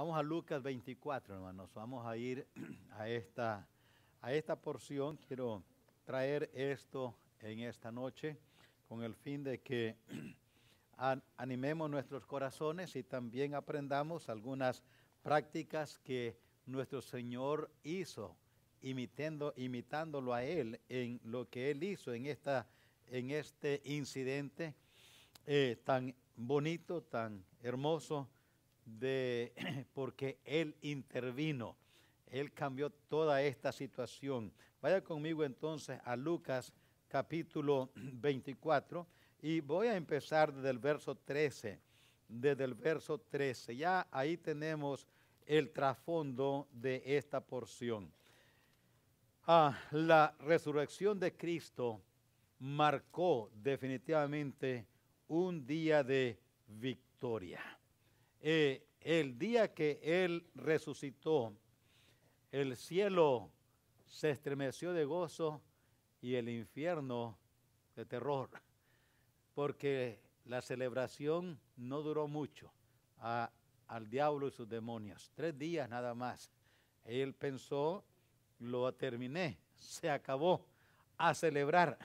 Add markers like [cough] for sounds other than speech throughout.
Vamos a Lucas 24, hermanos. Vamos a ir [clears throat] a esta, a esta porción. Quiero traer esto en esta noche con el fin de que [clears throat] animemos nuestros corazones y también aprendamos algunas prácticas que nuestro Señor hizo, imitando, imitándolo a Él en lo que Él hizo en, esta, en este incidente eh, tan bonito, tan hermoso de, [clears throat] porque Él intervino, Él cambió toda esta situación. Vaya conmigo entonces a Lucas capítulo 24 [clears throat] y voy a empezar desde el verso 13, desde el verso 13. Ya ahí tenemos el trasfondo de esta porción. Ah, la resurrección de Cristo marcó definitivamente un día de victoria. Eh, el día que Él resucitó, el cielo se estremeció de gozo y el infierno de terror, porque la celebración no duró mucho al diablo y sus demonios, tres días nada más. Él pensó, lo terminé, se acabó, a celebrar.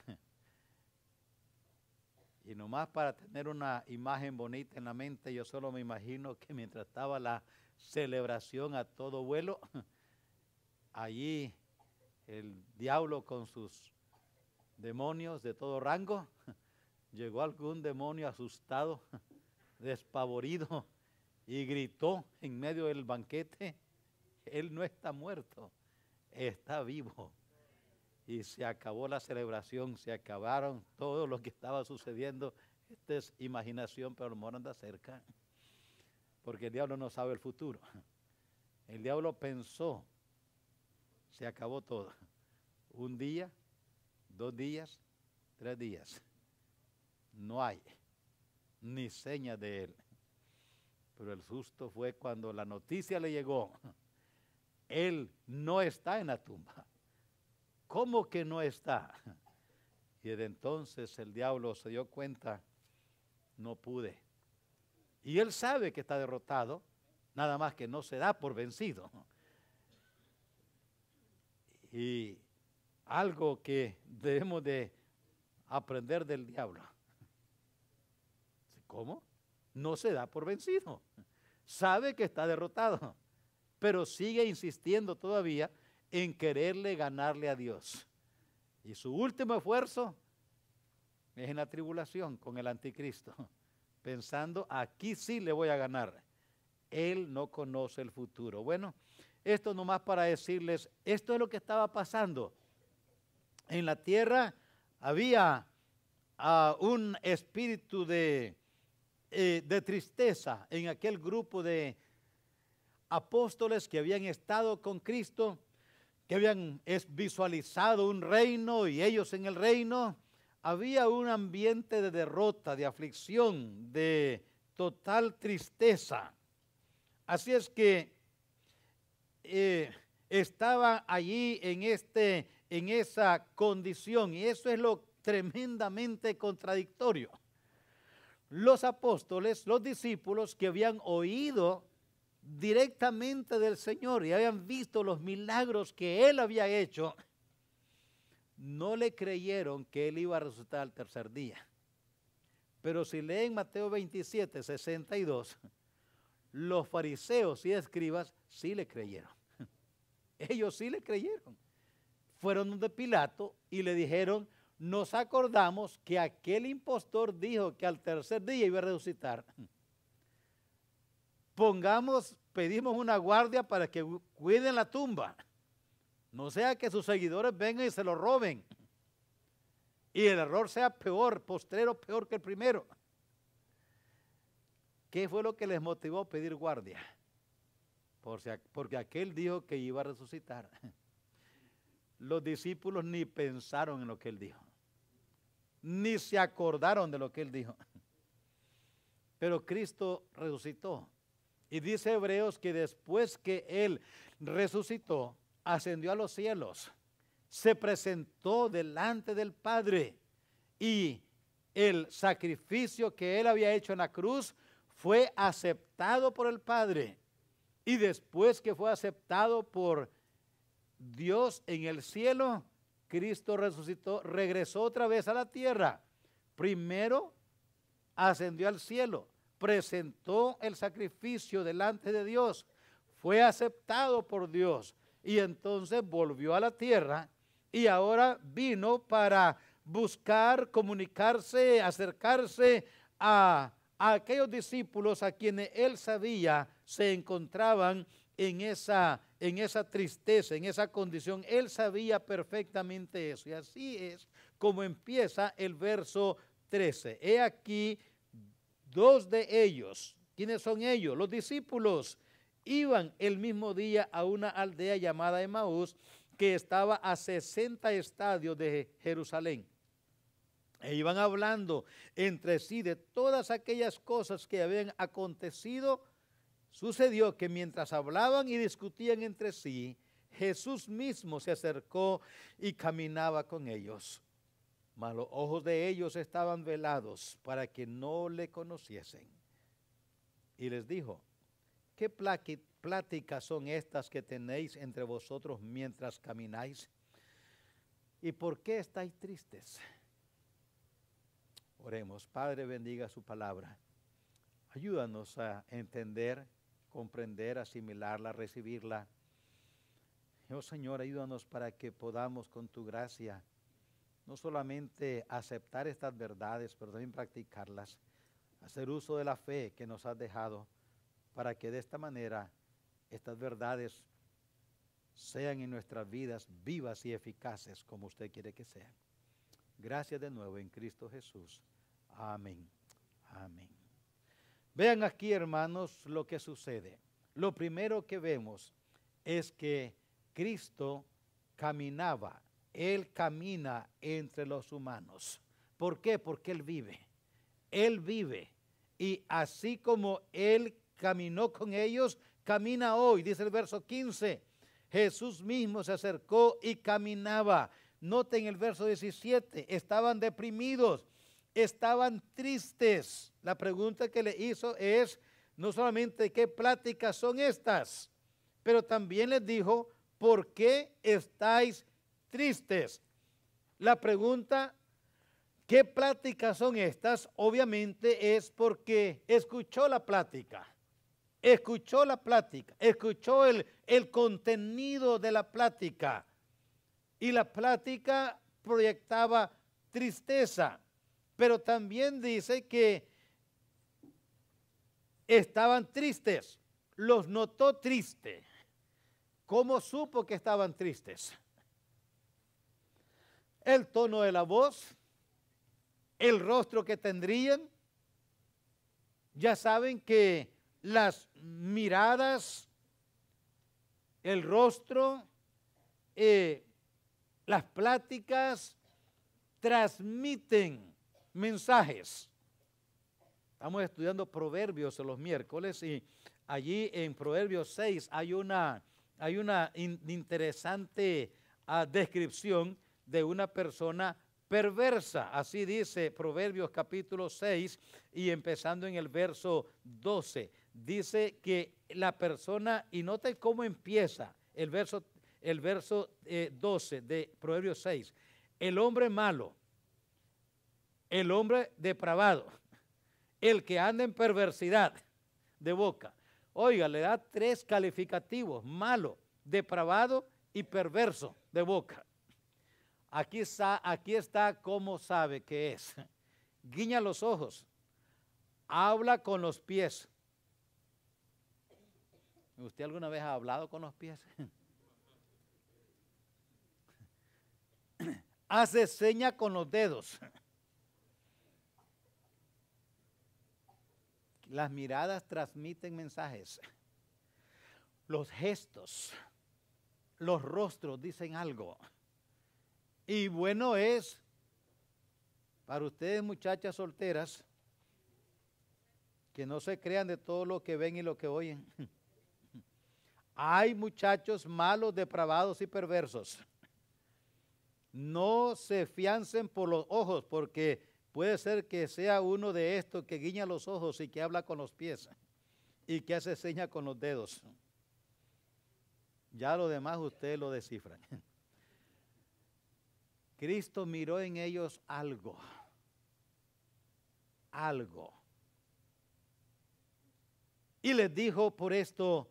Y nomás para tener una imagen bonita en la mente, yo solo me imagino que mientras estaba la celebración a todo vuelo, [laughs] allí el diablo con sus demonios de todo rango, [laughs] llegó algún demonio asustado, [laughs] despavorido, y gritó en medio del banquete, Él no está muerto, está vivo y se acabó la celebración, se acabaron todo lo que estaba sucediendo. Esta es imaginación, pero el anda cerca, porque el diablo no sabe el futuro. El diablo pensó, se acabó todo. Un día, dos días, tres días. No hay ni seña de él. Pero el susto fue cuando la noticia le llegó. Él no está en la tumba ¿Cómo que no está? [laughs] Y desde entonces el diablo se dio cuenta, no pude. Y él sabe que está derrotado, nada más que no se da por vencido. Y algo que debemos de aprender del diablo. ¿Cómo? No se da por vencido. Sabe que está derrotado, pero sigue insistiendo todavía en quererle ganarle a Dios. Y su último esfuerzo es en la tribulación con el anticristo, [laughs] pensando, aquí sí le voy a ganar. Él no conoce el futuro. Bueno, esto nomás para decirles, esto es lo que estaba pasando. En la tierra había ah, un espíritu de, eh, de tristeza en aquel grupo de apóstoles que habían estado con Cristo que habían visualizado un reino y ellos en el reino, había un ambiente de derrota, de aflicción, de total tristeza. Así es que eh, estaba allí en, este, en esa condición y eso es lo tremendamente contradictorio. Los apóstoles, los discípulos que habían oído directamente del Señor y habían visto los milagros que él había hecho, no le creyeron que él iba a resucitar al tercer día. Pero si leen Mateo 27, 62, los fariseos y escribas sí le creyeron. [laughs] Ellos sí le creyeron. Fueron de Pilato y le dijeron, nos acordamos que aquel impostor dijo que al tercer día iba a resucitar pongamos, pedimos una guardia para que cuiden la tumba. No sea que sus seguidores vengan y se lo roben. Y el error sea peor, postrero peor que el primero. ¿Qué fue lo que les motivó a pedir guardia? porque aquel dijo que iba a resucitar. [laughs] Los discípulos ni pensaron en lo que él dijo. Ni se acordaron de lo que él dijo. [laughs] Pero Cristo resucitó. Y dice Hebreos que después que Él resucitó, ascendió a los cielos, se presentó delante del Padre y el sacrificio que Él había hecho en la cruz fue aceptado por el Padre. Y después que fue aceptado por Dios en el cielo, Cristo resucitó, regresó otra vez a la tierra. Primero ascendió al cielo, presentó el sacrificio delante de Dios, fue aceptado por Dios y entonces volvió a la tierra y ahora vino para buscar, comunicarse, acercarse a, aquellos discípulos a quienes él sabía se encontraban en esa, en esa tristeza, en esa condición. Él sabía perfectamente eso. Y así es como empieza el verso 13. He aquí Dos de ellos, ¿quiénes son ellos? Los discípulos iban el mismo día a una aldea llamada Emaús que estaba a 60 estadios de Jerusalén. E iban hablando entre sí de todas aquellas cosas que habían acontecido. Sucedió que mientras hablaban y discutían entre sí, Jesús mismo se acercó y caminaba con ellos mas los ojos de ellos estaban velados para que no le conociesen. Y les dijo, ¿qué pláticas son estas que tenéis entre vosotros mientras camináis? ¿Y por qué estáis tristes? Oremos, Padre, bendiga su palabra. Ayúdanos a entender, comprender, asimilarla, recibirla. Oh Señor, ayúdanos para que podamos con tu gracia no solamente aceptar estas verdades, pero también practicarlas, hacer uso de la fe que nos has dejado para que de esta manera estas verdades sean en nuestras vidas vivas y eficaces como usted quiere que sean. Gracias de nuevo en Cristo Jesús. Amén. Amén. Vean aquí, hermanos, lo que sucede. Lo primero que vemos es que Cristo caminaba él camina entre los humanos. ¿Por qué? Porque Él vive. Él vive. Y así como Él caminó con ellos, camina hoy, dice el verso 15. Jesús mismo se acercó y caminaba. Noten el verso 17, estaban deprimidos, estaban tristes. La pregunta que le hizo es, no solamente qué pláticas son estas, pero también les dijo, ¿por qué estáis tristes. La pregunta, ¿qué pláticas son estas? Obviamente es porque escuchó la plática, escuchó la plática, escuchó el, contenido de la plática y la plática proyectaba tristeza, pero también dice que estaban tristes, los notó triste. ¿Cómo supo que estaban tristes? el tono de la voz, el rostro que tendrían. Ya saben que las miradas, el rostro, eh, las pláticas transmiten mensajes. Estamos estudiando Proverbios los miércoles y allí en Proverbios 6 hay una, hay una interesante ah, descripción de una persona perversa. Así dice Proverbios capítulo 6 y empezando en el verso 12. Dice que la persona, y note cómo empieza el verso, el verso 12 eh, de Proverbios 6. El hombre malo, el hombre depravado, el que anda en perversidad de boca. Oiga, le da tres calificativos, malo, depravado y perverso de boca. Aquí está, aquí está cómo sabe que es. [laughs] Guiña los ojos, habla con los pies. ¿Usted alguna vez ha hablado con los pies? [laughs] Hace seña con los dedos. Las miradas transmiten mensajes. Los gestos, los rostros dicen algo. Y bueno es para ustedes muchachas solteras que no se crean de todo lo que ven y lo que oyen. [laughs] Hay muchachos malos, depravados y perversos. No se fiancen por los ojos porque puede ser que sea uno de estos que guiña los ojos y que habla con los pies y que hace señas con los dedos. Ya lo demás ustedes lo descifran. [laughs] Cristo miró en ellos algo, algo. Y les dijo por esto,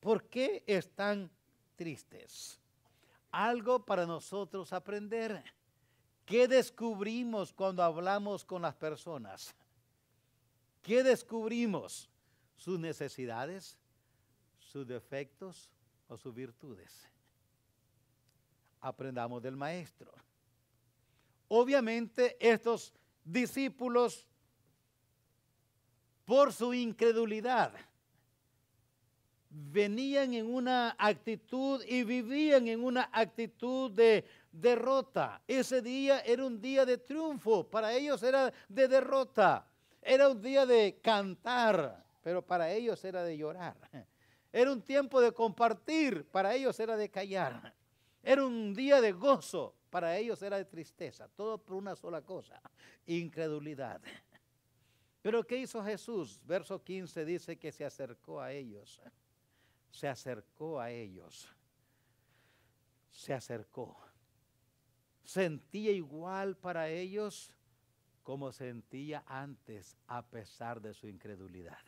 ¿por qué están tristes? Algo para nosotros aprender. ¿Qué descubrimos cuando hablamos con las personas? ¿Qué descubrimos? Sus necesidades, sus defectos o sus virtudes. Aprendamos del maestro. Obviamente estos discípulos, por su incredulidad, venían en una actitud y vivían en una actitud de derrota. Ese día era un día de triunfo, para ellos era de derrota, era un día de cantar, pero para ellos era de llorar. Era un tiempo de compartir, para ellos era de callar. Era un día de gozo, para ellos era de tristeza, todo por una sola cosa, incredulidad. Pero ¿qué hizo Jesús? Verso 15 dice que se acercó a ellos. Se acercó a ellos. Se acercó. Sentía igual para ellos como sentía antes a pesar de su incredulidad.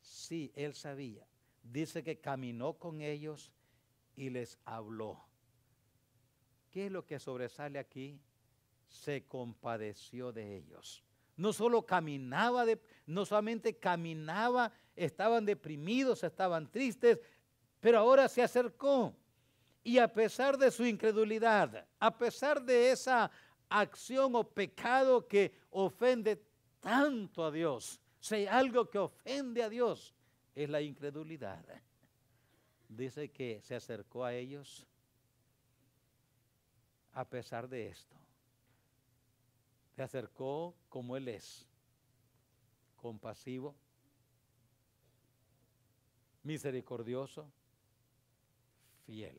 Sí, él sabía. Dice que caminó con ellos y les habló. ¿Qué es lo que sobresale aquí? Se compadeció de ellos. No solo caminaba, no solamente caminaba, estaban deprimidos, estaban tristes, pero ahora se acercó. Y a pesar de su incredulidad, a pesar de esa acción o pecado que ofende tanto a Dios, si algo que ofende a Dios, es la incredulidad. Dice que se acercó a ellos a pesar de esto. Se acercó como Él es, compasivo, misericordioso, fiel.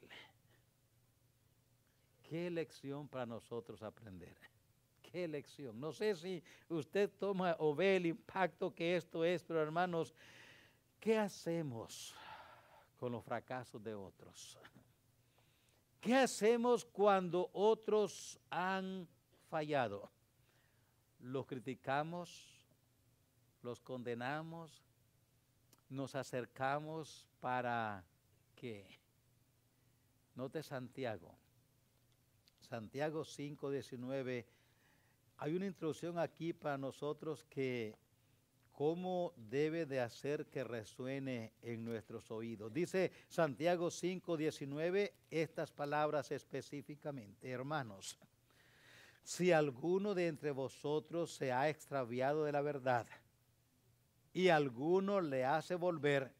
Qué lección para nosotros aprender. Qué lección. No sé si usted toma o ve el impacto que esto es, pero hermanos, ¿qué hacemos con los fracasos de otros? ¿Qué hacemos cuando otros han fallado? ¿Los criticamos? ¿Los condenamos? ¿Nos acercamos para que... Note Santiago. Santiago 5.19. Hay una introducción aquí para nosotros que cómo debe de hacer que resuene en nuestros oídos. Dice Santiago 5:19 estas palabras específicamente, hermanos. Si alguno de entre vosotros se ha extraviado de la verdad y alguno le hace volver,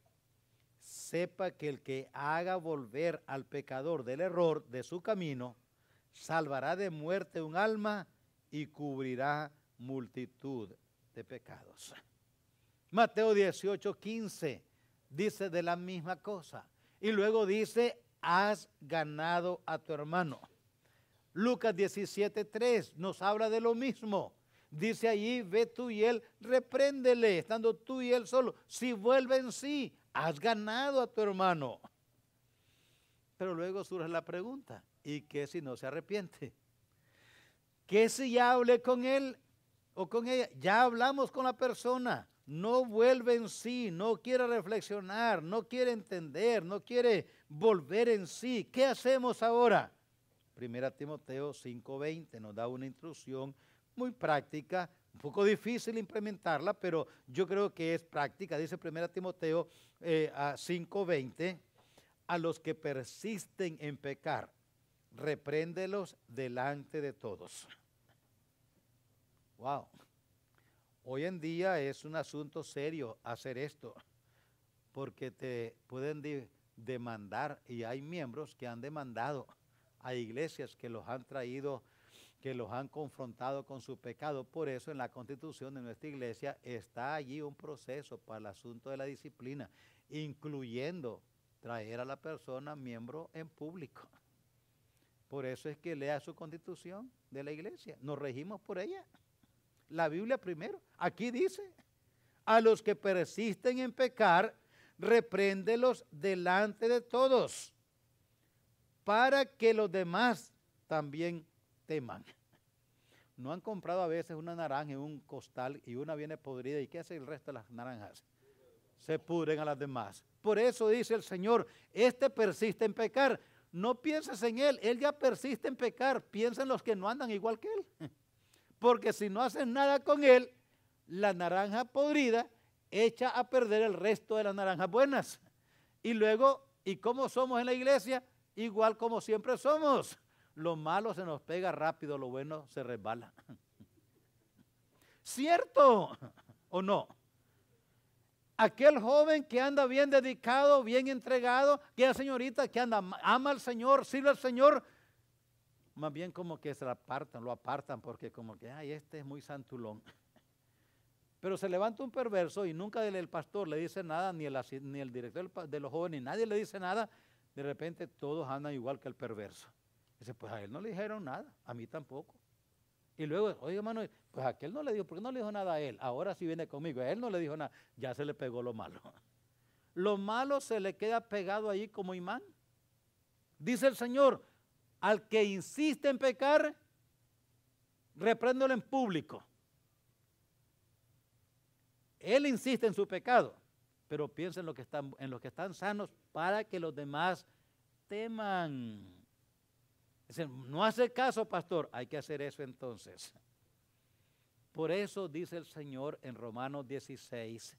sepa que el que haga volver al pecador del error de su camino, salvará de muerte un alma y cubrirá multitud de pecados. Mateo 18, 15 dice de la misma cosa. Y luego dice, has ganado a tu hermano. Lucas 17, 3 nos habla de lo mismo. Dice allí, ve tú y él, repréndele, estando tú y él solo. Si vuelve en sí, has ganado a tu hermano. Pero luego surge la pregunta, ¿y qué si no se arrepiente? ¿Qué si ya hablé con él o con ella? Ya hablamos con la persona no vuelve en sí, no quiere reflexionar, no quiere entender, no quiere volver en sí. ¿Qué hacemos ahora? Primera Timoteo 5:20 nos da una instrucción muy práctica, un poco difícil implementarla, pero yo creo que es práctica. Dice Primera Timoteo eh, 5:20, a los que persisten en pecar, repréndelos delante de todos. Wow. Hoy en día es un asunto serio hacer esto, porque te pueden demandar y hay miembros que han demandado a iglesias que los han traído, que los han confrontado con su pecado. Por eso en la constitución de nuestra iglesia está allí un proceso para el asunto de la disciplina, incluyendo traer a la persona miembro en público. Por eso es que lea su constitución de la iglesia. Nos regimos por ella. La Biblia primero. Aquí dice, a los que persisten en pecar, repréndelos delante de todos, para que los demás también teman. ¿No han comprado a veces una naranja en un costal y una viene podrida? ¿Y qué hace el resto de las naranjas? Se pudren a las demás. Por eso dice el Señor, este persiste en pecar. No pienses en él, él ya persiste en pecar. Piensa en los que no andan igual que él porque si no haces nada con él, la naranja podrida echa a perder el resto de las naranjas buenas. Y luego, ¿y cómo somos en la iglesia? Igual como siempre somos. Lo malo se nos pega rápido, lo bueno se resbala. ¿Cierto o no? Aquel joven que anda bien dedicado, bien entregado, aquella señorita que anda, ama al Señor, sirve al Señor, más bien como que se lo apartan, lo apartan porque como que, ay, este es muy santulón. [laughs] Pero se levanta un perverso y nunca el, pastor le dice nada, ni el, ni el director de los jóvenes, ni nadie le dice nada. De repente todos andan igual que el perverso. Dice, pues a él no le dijeron nada, a mí tampoco. Y luego, oye hermano, pues a aquel no le dijo, ¿por qué no le dijo nada a él? Ahora sí viene conmigo, a él no le dijo nada, ya se le pegó lo malo. [laughs] Lo malo se le queda pegado ahí como imán. Dice el Señor, al que insiste en pecar, repréndolo en público. Él insiste en su pecado, pero piensa en los que están, sanos para que los demás teman. no hace caso, pastor, hay que hacer eso entonces. Por eso dice el Señor en Romanos 16,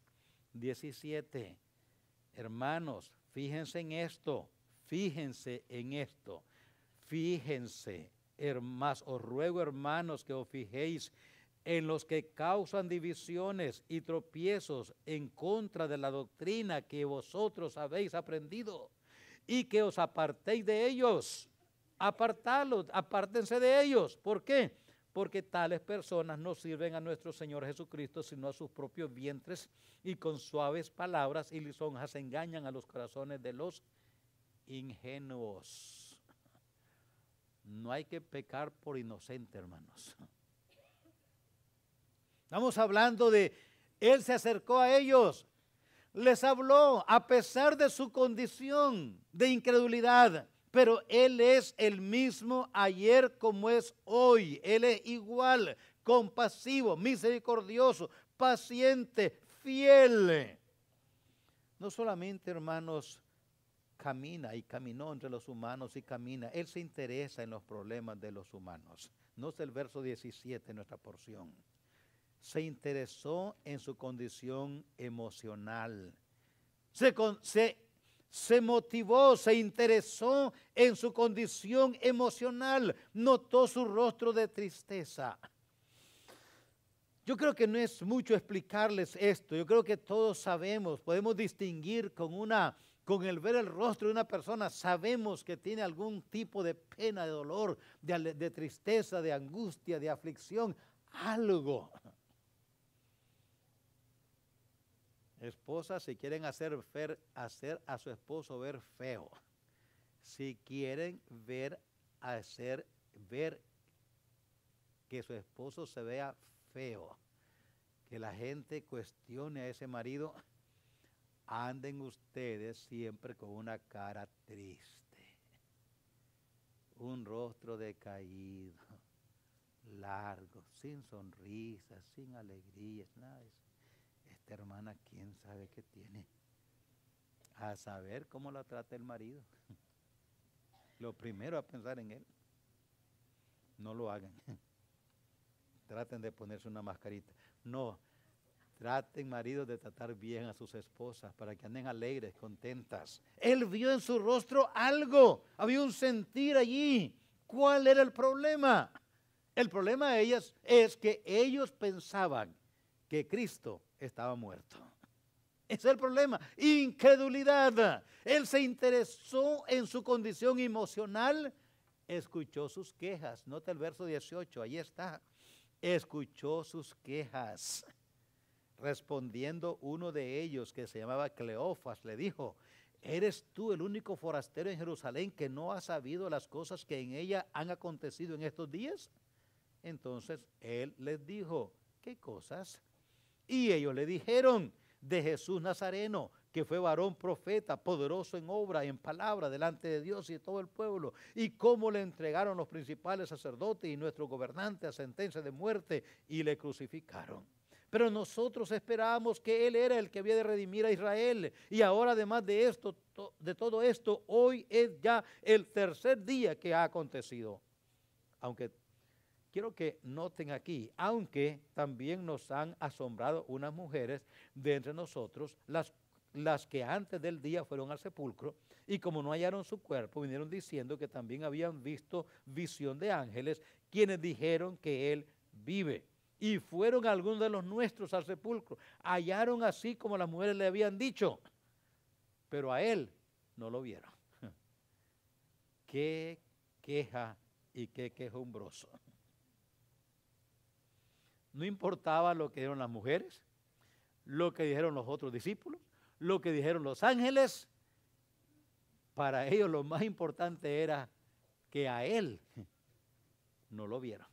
17, hermanos, fíjense en esto, fíjense en esto. Fíjense, hermanos, os ruego hermanos que os fijéis en los que causan divisiones y tropiezos en contra de la doctrina que vosotros habéis aprendido y que os apartéis de ellos. Apartalos, apártense de ellos. ¿Por qué? Porque tales personas no sirven a nuestro Señor Jesucristo, sino a sus propios vientres y con suaves palabras y lisonjas engañan a los corazones de los ingenuos. No hay que pecar por inocente, hermanos. Estamos hablando de, Él se acercó a ellos, les habló a pesar de su condición de incredulidad, pero Él es el mismo ayer como es hoy. Él es igual, compasivo, misericordioso, paciente, fiel. No solamente, hermanos, camina y caminó entre los humanos y camina. Él se interesa en los problemas de los humanos. No es el verso 17 nuestra porción. Se interesó en su condición emocional. Se, se, se motivó, se interesó en su condición emocional. Notó su rostro de tristeza. Yo creo que no es mucho explicarles esto. Yo creo que todos sabemos, podemos distinguir con una con el ver el rostro de una persona sabemos que tiene algún tipo de pena, de dolor, de, tristeza, de angustia, de aflicción, algo. Esposas, si quieren hacer, hacer a su esposo ver feo, si quieren ver, hacer, ver que su esposo se vea feo, que la gente cuestione a ese marido, anden ustedes siempre con una cara triste, un rostro decaído, largo, sin sonrisas, sin alegrías, nada de eso. Esta hermana, ¿quién sabe qué tiene? A saber cómo la trata el marido. Lo primero a pensar en él. No lo hagan. [laughs] Traten de ponerse una mascarita. No, Traten, maridos, de tratar bien a sus esposas para que anden alegres, contentas. Él vio en su rostro algo, había un sentir allí. ¿Cuál era el problema? El problema de ellas es que ellos pensaban que Cristo estaba muerto. Ese es el problema. Incredulidad. Él se interesó en su condición emocional, escuchó sus quejas. Nota el verso 18, ahí está. Escuchó sus quejas. Respondiendo uno de ellos, que se llamaba Cleofas, le dijo, ¿eres tú el único forastero en Jerusalén que no ha sabido las cosas que en ella han acontecido en estos días? Entonces él les dijo, ¿qué cosas? Y ellos le dijeron, de Jesús Nazareno, que fue varón profeta, poderoso en obra y en palabra delante de Dios y de todo el pueblo, y cómo le entregaron los principales sacerdotes y nuestro gobernante a sentencia de muerte y le crucificaron. Pero nosotros esperábamos que Él era el que había de redimir a Israel. Y ahora, además de esto, de todo esto, hoy es ya el tercer día que ha acontecido. Aunque quiero que noten aquí, aunque también nos han asombrado unas mujeres de entre nosotros, las, las que antes del día fueron al sepulcro y como no hallaron su cuerpo, vinieron diciendo que también habían visto visión de ángeles, quienes dijeron que él vive. Y fueron algunos de los nuestros al sepulcro. Hallaron así como las mujeres le habían dicho, pero a él no lo vieron. [laughs] Qué queja y qué quejumbroso. No importaba lo que dijeron las mujeres, lo que dijeron los otros discípulos, lo que dijeron los ángeles. Para ellos lo más importante era que a él [laughs] no lo vieron.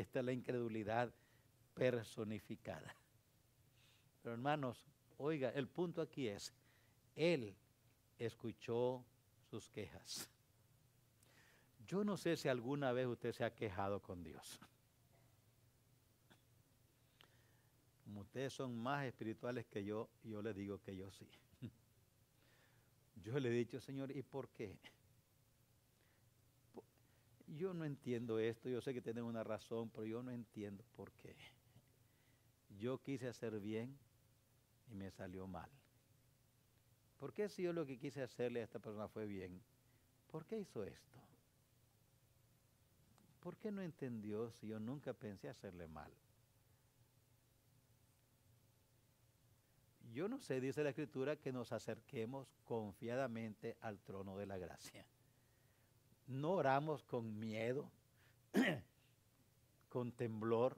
Esta es la incredulidad personificada. Pero hermanos, oiga, el punto aquí es, Él escuchó sus quejas. Yo no sé si alguna vez usted se ha quejado con Dios. Como ustedes son más espirituales que yo, yo le digo que yo sí. [laughs] Yo le he dicho, Señor, ¿y por qué? yo no entiendo esto, yo sé que tienen una razón, pero yo no entiendo por qué. Yo quise hacer bien y me salió mal. ¿Por qué si yo lo que quise hacerle a esta persona fue bien? ¿Por qué hizo esto? ¿Por qué no entendió si yo nunca pensé hacerle mal? Yo no sé, dice la Escritura, que nos acerquemos confiadamente al trono de la gracia no oramos con miedo, [clears throat] con temblor,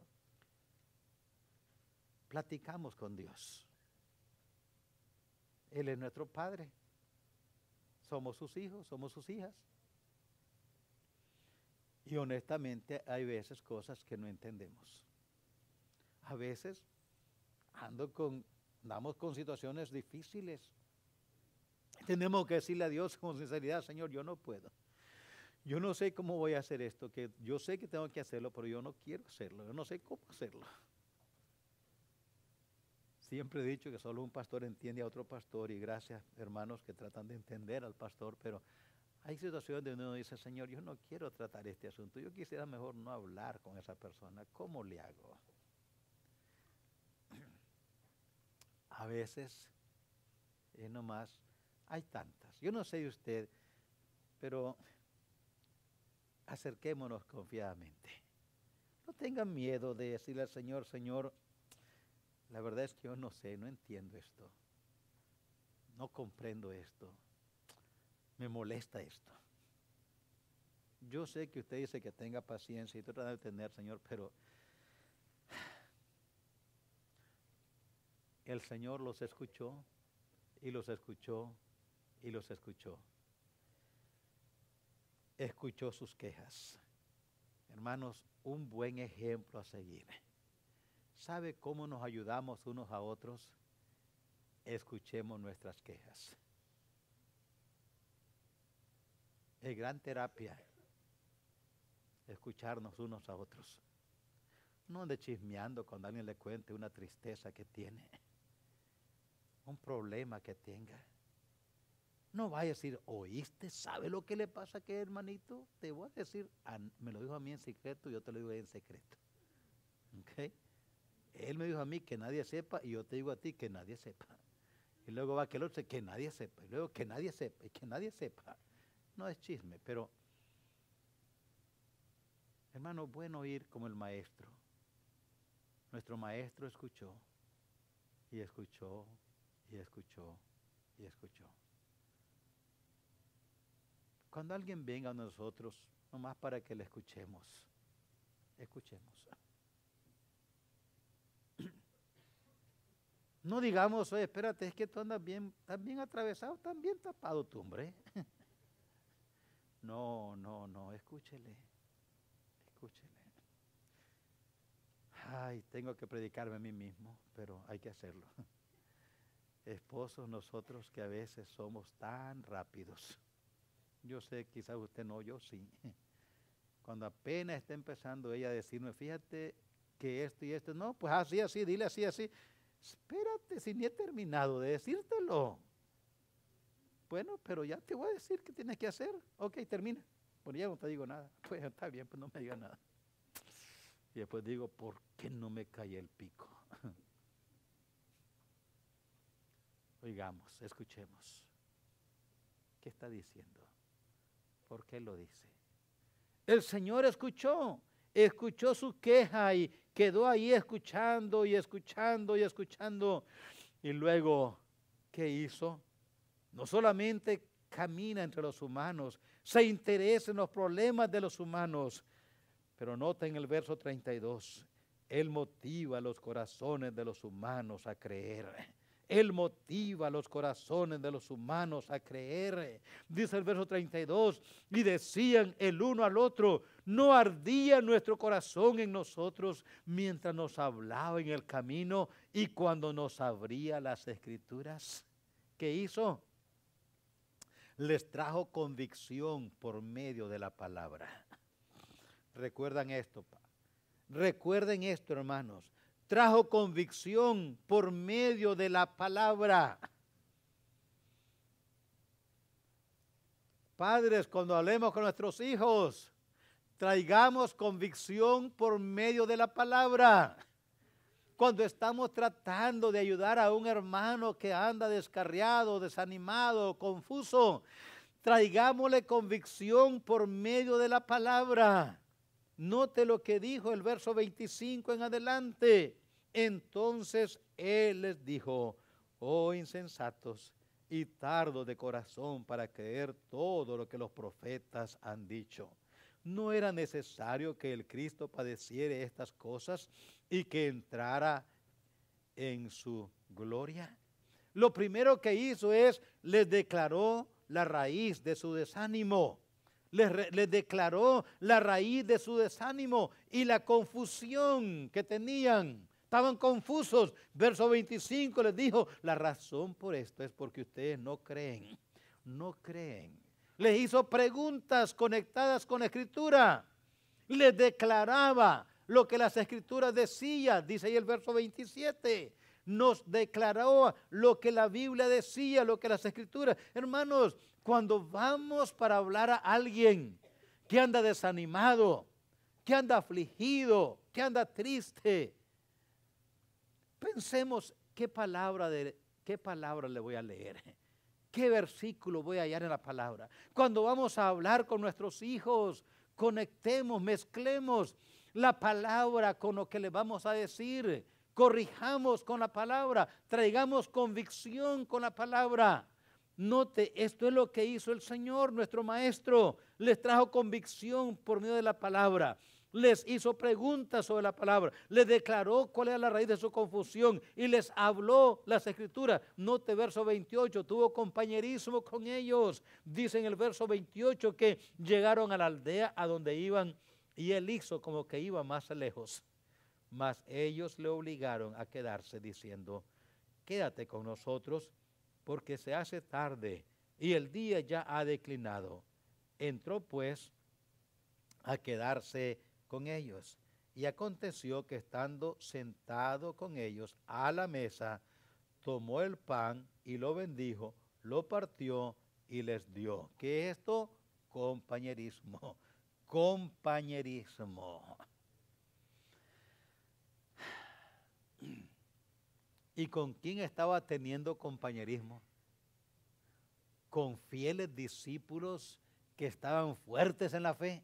platicamos con Dios. Él es nuestro Padre. Somos sus hijos, somos sus hijas. Y honestamente hay veces cosas que no entendemos. A veces ando con, andamos con situaciones difíciles. Tenemos que decirle a Dios con sinceridad, Señor, yo no puedo yo no sé cómo voy a hacer esto, que yo sé que tengo que hacerlo, pero yo no quiero hacerlo, yo no sé cómo hacerlo. Siempre he dicho que solo un pastor entiende a otro pastor y gracias hermanos que tratan de entender al pastor, pero hay situaciones donde uno dice, Señor, yo no quiero tratar este asunto, yo quisiera mejor no hablar con esa persona, ¿cómo le hago? [clears throat] A veces es nomás, hay tantas. Yo no sé usted, pero acerquémonos confiadamente. No tengan miedo de decirle al Señor, Señor, la verdad es que yo no sé, no entiendo esto, no comprendo esto, me molesta esto. Yo sé que usted dice que tenga paciencia y tú de tener, Señor, pero el Señor los escuchó y los escuchó y los escuchó escuchó sus quejas. Hermanos, un buen ejemplo a seguir. ¿Sabe cómo nos ayudamos unos a otros? Escuchemos nuestras quejas. Es gran terapia escucharnos unos a otros. No ande chismeando cuando alguien le cuente una tristeza que tiene, un problema que tenga no vayas a decir, oíste, ¿sabe lo que le pasa a qué hermanito? Te voy a decir, me lo dijo a mí en secreto y yo te lo digo en secreto. ¿Okay? Él me dijo a mí que nadie sepa y yo te digo a ti que nadie sepa. Y luego va aquel otro que nadie sepa, y luego que nadie sepa, y que nadie sepa. No es chisme, pero hermano, bueno oír como el maestro. Nuestro maestro escuchó y escuchó y escuchó y escuchó. Cuando alguien venga a nosotros, nomás para que le escuchemos, escuchemos. [clears throat] No digamos, oye, espérate, es que tú andas bien, estás bien atravesado, estás bien tapado tú, hombre. [laughs] No, no, no, escúchele, escúchele. Ay, tengo que predicarme a mí mismo, pero hay que hacerlo. [laughs] Esposos, nosotros que a veces somos tan rápidos. Yo sé, quizás usted no, yo sí. [laughs] Cuando apenas está empezando ella a decirme, fíjate que esto y esto, no, pues así, así, dile así, así. Espérate, si ni he terminado de decírtelo. Bueno, pero ya te voy a decir qué tienes que hacer. Ok, termina. Bueno, ya no te digo nada. Pues [laughs] está bien, pues no me diga nada. Y después digo, ¿por qué no me cae el pico? [laughs] Oigamos, escuchemos. ¿Qué está diciendo? por qué lo dice. El Señor escuchó, escuchó su queja y quedó ahí escuchando y escuchando y escuchando. Y luego, ¿qué hizo? No solamente camina entre los humanos, se interesa en los problemas de los humanos, pero nota en el verso 32, Él motiva los corazones de los humanos a creer. Él motiva los corazones de los humanos a creer. Dice el verso 32, y decían el uno al otro, no ardía nuestro corazón en nosotros mientras nos hablaba en el camino y cuando nos abría las escrituras. ¿Qué hizo? Les trajo convicción por medio de la palabra. Recuerdan esto, recuerden esto, hermanos trajo convicción por medio de la palabra. Padres, cuando hablemos con nuestros hijos, traigamos convicción por medio de la palabra. Cuando estamos tratando de ayudar a un hermano que anda descarriado, desanimado, confuso, traigámosle convicción por medio de la palabra. Note lo que dijo el verso 25 en adelante. Entonces Él les dijo, oh insensatos y tardo de corazón para creer todo lo que los profetas han dicho. No era necesario que el Cristo padeciera estas cosas y que entrara en su gloria. Lo primero que hizo es, les declaró la raíz de su desánimo les, declaró la raíz de su desánimo y la confusión que tenían. Estaban confusos. Verso 25 les dijo, la razón por esto es porque ustedes no creen, no creen. Les hizo preguntas conectadas con la escritura. Les declaraba lo que las escrituras decían, dice ahí el verso 27 nos declaró lo que la Biblia decía, lo que las escrituras. Hermanos, cuando vamos para hablar a alguien que anda desanimado, que anda afligido, que anda triste, pensemos qué palabra, de, qué palabra le voy a leer. ¿Qué versículo voy a hallar en la palabra? Cuando vamos a hablar con nuestros hijos, conectemos, mezclemos la palabra con lo que le vamos a decir corrijamos con la palabra, traigamos convicción con la palabra. Note, esto es lo que hizo el Señor, nuestro Maestro. Les trajo convicción por medio de la palabra. Les hizo preguntas sobre la palabra. Les declaró cuál era la raíz de su confusión. Y les habló las escrituras. Note verso 28. Tuvo compañerismo con ellos. Dice en el verso 28 que llegaron a la aldea a donde iban. Y él hizo como que iba más lejos. Mas ellos le obligaron a quedarse diciendo, quédate con nosotros porque se hace tarde y el día ya ha declinado. Entró pues a quedarse con ellos. Y aconteció que estando sentado con ellos a la mesa, tomó el pan y lo bendijo, lo partió y les dio. ¿Qué es esto? Compañerismo. Compañerismo. ¿Y con quién estaba teniendo compañerismo? Con fieles discípulos que estaban fuertes en la fe.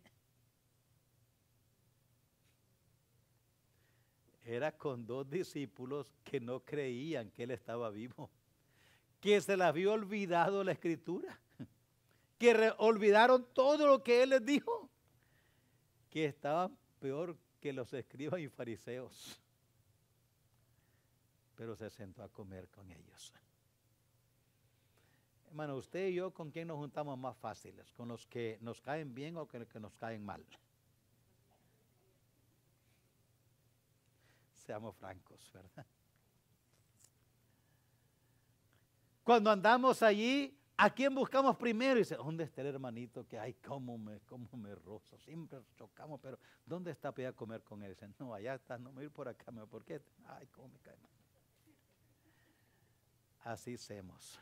Era con dos discípulos que no creían que él estaba vivo, que se les había olvidado la escritura, que olvidaron todo lo que él les dijo, que estaban peor que los escribas y fariseos pero se sentó a comer con ellos. Hermano, usted y yo, ¿con quién nos juntamos más fáciles? ¿Con los que nos caen bien o con los que nos caen mal? Seamos francos, ¿verdad? Cuando andamos allí, ¿a quién buscamos primero? dice, ¿dónde está el hermanito que, ay, cómo me, cómo me rozo? Siempre chocamos, pero ¿dónde está para comer con él? Dice, no, allá está, no me voy por acá, ¿por qué? Ay, cómo me cae mal así somos.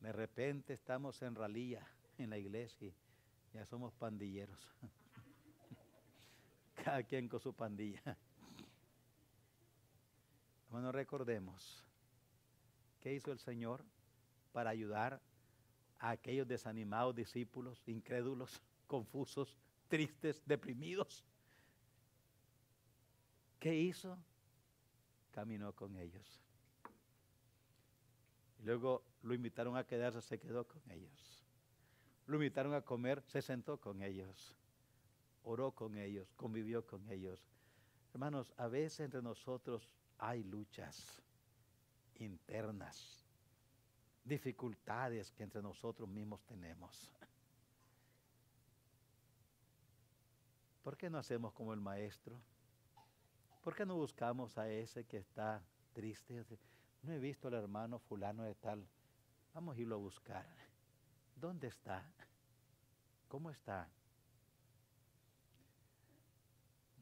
De repente estamos en ralía en la iglesia y ya somos pandilleros. [laughs] Cada quien con su pandilla. no recordemos qué hizo el Señor para ayudar a aquellos desanimados discípulos, incrédulos, confusos, tristes, deprimidos. ¿Qué hizo? caminó con ellos. luego lo invitaron a quedarse, se quedó con ellos. Lo invitaron a comer, se sentó con ellos. Oró con ellos, convivió con ellos. Hermanos, a veces entre nosotros hay luchas internas, dificultades que entre nosotros mismos tenemos. ¿Por qué no hacemos como el maestro? ¿Por qué no buscamos a ese que está triste? No he visto al hermano fulano de tal. Vamos a irlo a buscar. ¿Dónde está? ¿Cómo está?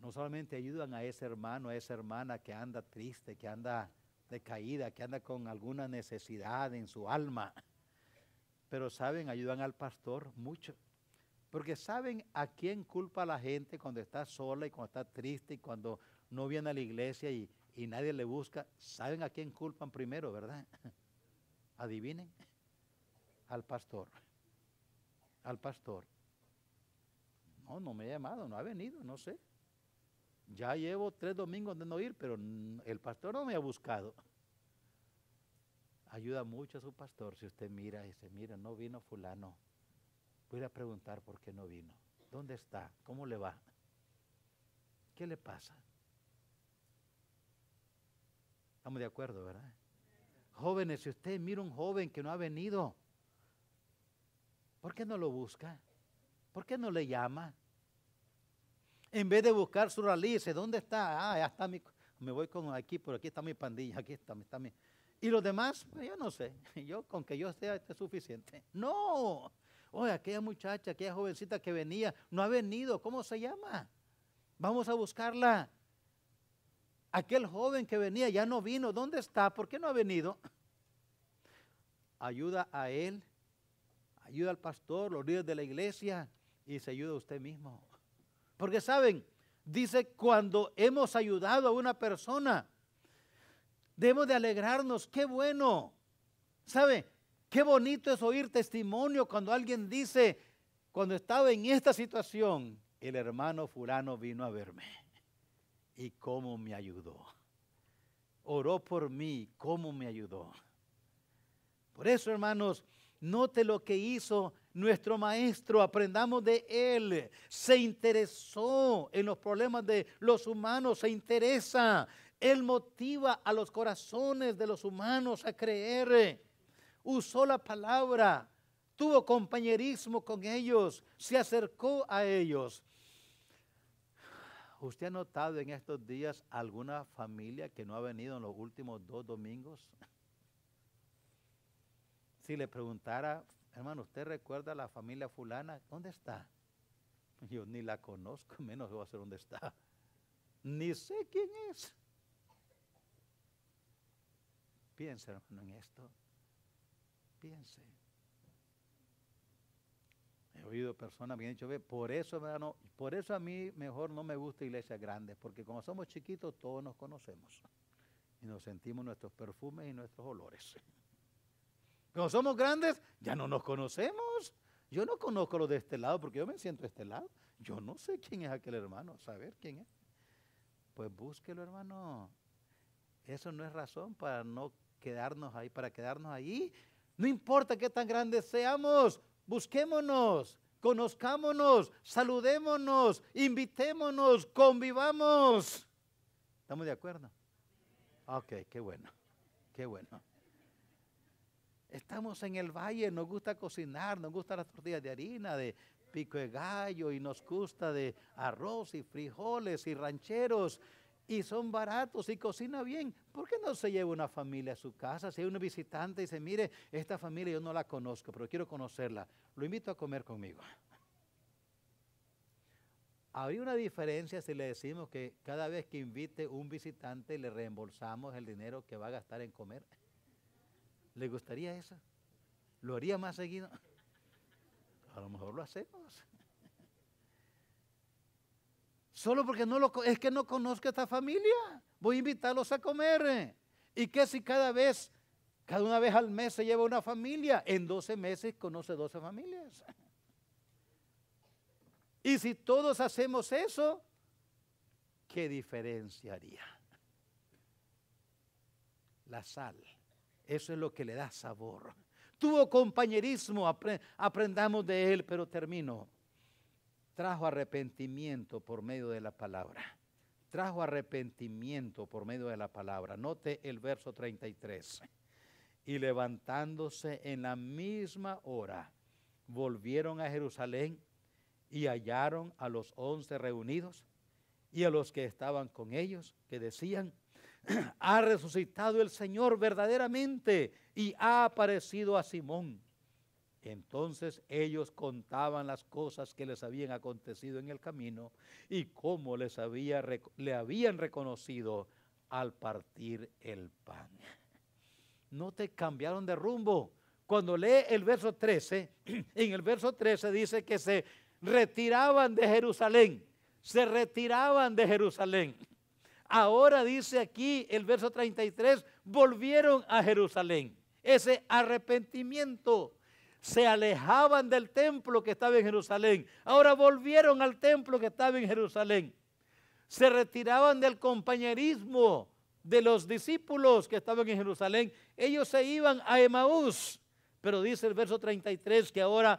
No solamente ayudan a ese hermano, a esa hermana que anda triste, que anda decaída, que anda con alguna necesidad en su alma, pero saben, ayudan al pastor mucho. Porque saben a quién culpa la gente cuando está sola y cuando está triste y cuando no viene a la iglesia y, nadie le busca, ¿saben a quién culpan primero, verdad? [laughs] Adivinen, al pastor, al pastor. No, no me ha llamado, no ha venido, no sé. Ya llevo tres domingos de no ir, pero el pastor no me ha buscado. Ayuda mucho a su pastor si usted mira y dice, mira, no vino fulano. Voy a preguntar por qué no vino. ¿Dónde está? ¿Cómo le va? ¿Qué le pasa? Estamos de acuerdo, ¿verdad? Jóvenes, si usted mira un joven que no ha venido, ¿por qué no lo busca? ¿Por qué no le llama? En vez de buscar su raíz, ¿dónde está? Ah, ya está mi, me voy con aquí, por aquí está mi pandilla, aquí está, está mi... Y los demás, pues yo no sé, [laughs] yo con que yo sea este es suficiente. [laughs] No, oye, aquella muchacha, aquella jovencita que venía, no ha venido, ¿cómo se llama? Vamos a buscarla. Aquel joven que venía ya no vino. ¿Dónde está? ¿Por qué no ha venido? Ayuda a él, ayuda al pastor, los líderes de la iglesia y se ayuda a usted mismo. Porque saben, dice, cuando hemos ayudado a una persona, debemos de alegrarnos. Qué bueno. ¿Sabe? Qué bonito es oír testimonio cuando alguien dice, cuando estaba en esta situación, el hermano fulano vino a verme y cómo me ayudó. Oró por mí, cómo me ayudó. Por eso, hermanos, note lo que hizo nuestro maestro, aprendamos de él. Se interesó en los problemas de los humanos, se interesa. Él motiva a los corazones de los humanos a creer. Usó la palabra, tuvo compañerismo con ellos, se acercó a ellos. ¿Usted ha notado en estos días alguna familia que no ha venido en los últimos dos domingos? [laughs] si le preguntara, hermano, ¿usted recuerda a la familia fulana? ¿Dónde está? [laughs] Yo ni la conozco, [laughs] menos voy a saber dónde está. Ni sé quién es. Piense, hermano, en esto. Piense. He oído personas que han dicho, por eso, por eso a mí mejor no me gusta iglesias grandes, porque cuando somos chiquitos todos nos conocemos y nos sentimos nuestros perfumes y nuestros olores. [laughs] Cuando somos grandes ya no nos conocemos. Yo no conozco lo de este lado porque yo me siento de este lado. Yo no sé quién es aquel hermano, saber quién es. Pues búsquelo, hermano. Eso no es razón para no quedarnos ahí, para quedarnos ahí. No importa qué tan grandes seamos, busquémonos, conozcámonos, saludémonos, invitémonos, convivamos. ¿Estamos de acuerdo? Ok, qué bueno, qué bueno. Estamos en el valle, nos gusta cocinar, nos gustan las tortillas de harina, de pico de gallo y nos gusta de arroz y frijoles y rancheros y son baratos y cocina bien. ¿Por qué no se lleva una familia a su casa? Si hay un visitante y dice, mire, esta familia yo no la conozco, pero quiero conocerla, lo invito a comer conmigo. [laughs] Habría una diferencia si le decimos que cada vez que invite un visitante le reembolsamos el dinero que va a gastar en comer. ¿Le gustaría eso? ¿Lo haría más seguido? [laughs] A lo mejor lo hacemos. Solo porque no lo es que no conozco a esta familia. Voy a invitarlos a comer. Eh. ¿Y qué si cada vez, cada una vez al mes se lleva una familia? En 12 meses conoce 12 familias. Y si todos hacemos eso, ¿qué diferencia haría? La sal. Eso es lo que le da sabor. Tuvo compañerismo, aprendamos de él, pero termino trajo arrepentimiento por medio de la palabra. Trajo arrepentimiento por medio de la palabra. Note el verso 33. Y levantándose en la misma hora, volvieron a Jerusalén y hallaron a los once reunidos y a los que estaban con ellos, que decían, ha resucitado el Señor verdaderamente y ha aparecido a Simón. Entonces ellos contaban las cosas que les habían acontecido en el camino y cómo les había, le habían reconocido al partir el pan. No te cambiaron de rumbo. Cuando lee el verso 13, [clears throat] en el verso 13 dice que se retiraban de Jerusalén, se retiraban de Jerusalén. Ahora dice aquí el verso 33, volvieron a Jerusalén. Ese arrepentimiento se alejaban del templo que estaba en Jerusalén. Ahora volvieron al templo que estaba en Jerusalén. Se retiraban del compañerismo de los discípulos que estaban en Jerusalén. Ellos se iban a Emaús. Pero dice el verso 33 que ahora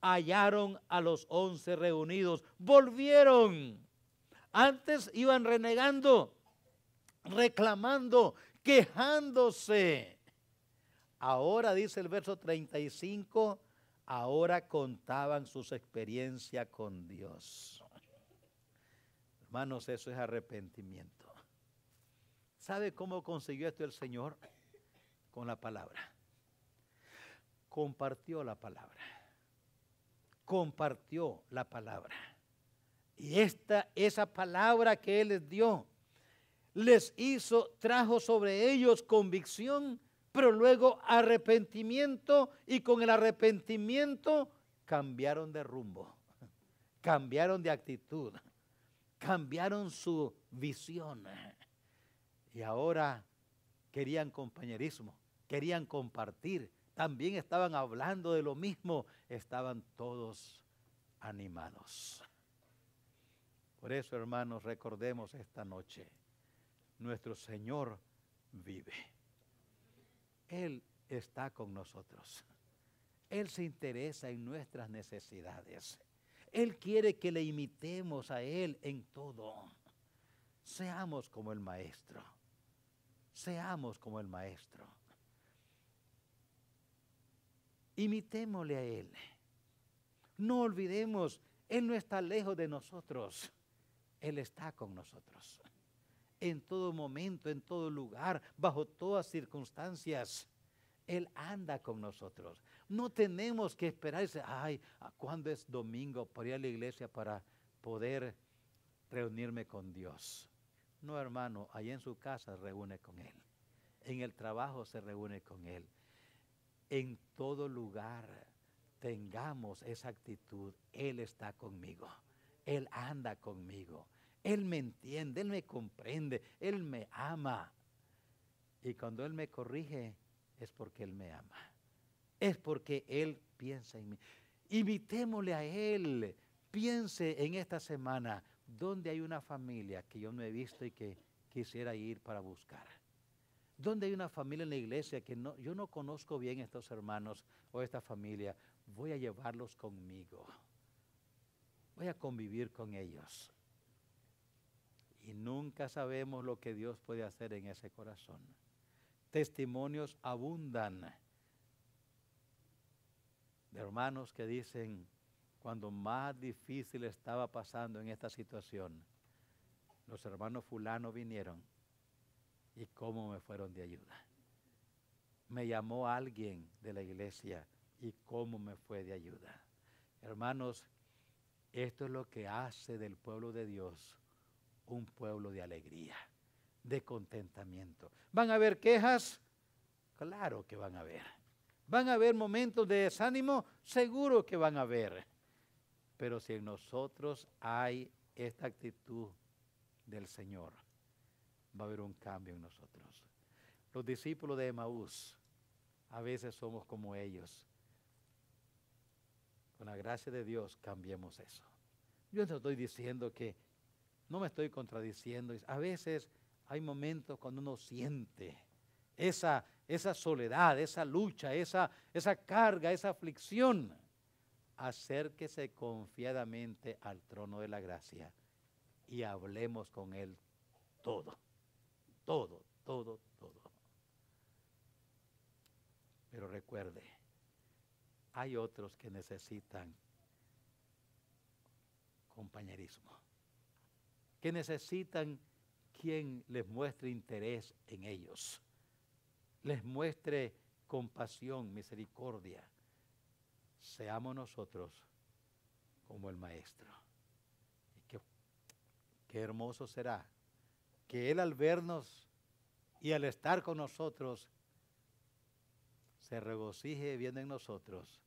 hallaron a los once reunidos. Volvieron. Antes iban renegando, reclamando, quejándose. Ahora dice el verso 35, ahora contaban sus experiencias con Dios. Hermanos, eso es arrepentimiento. ¿Sabe cómo consiguió esto el Señor? Con la palabra. Compartió la palabra. Compartió la palabra. Y esta, esa palabra que Él les dio, les hizo, trajo sobre ellos convicción pero luego arrepentimiento y con el arrepentimiento cambiaron de rumbo, [laughs] cambiaron de actitud, [laughs] cambiaron su visión y ahora querían compañerismo, querían compartir, también estaban hablando de lo mismo, estaban todos animados. Por eso, hermanos, recordemos esta noche, nuestro Señor vive. Él está con nosotros. Él se interesa en nuestras necesidades. Él quiere que le imitemos a Él en todo. Seamos como el Maestro. Seamos como el Maestro. Imitémosle a Él. No olvidemos, Él no está lejos de nosotros. Él está con nosotros en todo momento, en todo lugar, bajo todas circunstancias. Él anda con nosotros. No tenemos que esperar y ay, ¿cuándo es domingo para ir a la iglesia para poder reunirme con Dios? No, hermano, allá en su casa se reúne con Él. En el trabajo se reúne con Él. En todo lugar tengamos esa actitud. Él está conmigo. Él anda conmigo. Él me entiende, Él me comprende, Él me ama. Y cuando Él me corrige, es porque Él me ama. Es porque Él piensa en mí. Imitémosle a Él. Piense en esta semana donde hay una familia que yo no he visto y que quisiera ir para buscar. ¿Dónde hay una familia en la iglesia que yo no conozco bien estos hermanos o esta familia? Voy a llevarlos conmigo. Voy a convivir con ellos. Y nunca sabemos lo que Dios puede hacer en ese corazón. Testimonios abundan de hermanos que dicen, cuando más difícil estaba pasando en esta situación, los hermanos fulano vinieron y cómo me fueron de ayuda. Me llamó alguien de la iglesia y cómo me fue de ayuda. Hermanos, esto es lo que hace del pueblo de Dios un pueblo de alegría, de contentamiento. ¿Van a haber quejas? Claro que van a haber. ¿Van a haber momentos de desánimo? Seguro que van a haber. Pero si en nosotros hay esta actitud del Señor, va a haber un cambio en nosotros. Los discípulos de Emaús a veces somos como ellos. Con la gracia de Dios cambiemos eso. Yo no estoy diciendo que no me estoy contradiciendo. A veces hay momentos cuando uno siente esa, esa soledad, esa lucha, esa, esa carga, esa aflicción. Acérquese confiadamente al trono de la gracia y hablemos con Él todo, todo, todo, todo. Pero recuerde, hay otros que necesitan compañerismo que necesitan quien les muestre interés en ellos, les muestre compasión, misericordia. Seamos nosotros como el Maestro. qué, qué hermoso será que Él al vernos y al estar con nosotros, se regocije viendo en nosotros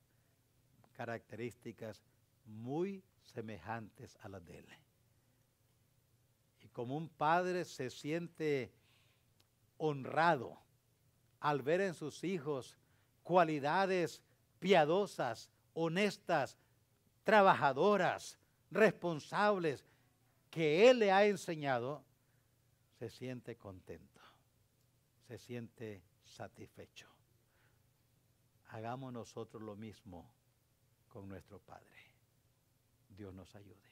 características muy semejantes a las de Él como un padre se siente honrado al ver en sus hijos cualidades piadosas, honestas, trabajadoras, responsables, que Él le ha enseñado, se siente contento, se siente satisfecho. Hagamos nosotros lo mismo con nuestro Padre. Dios nos ayude.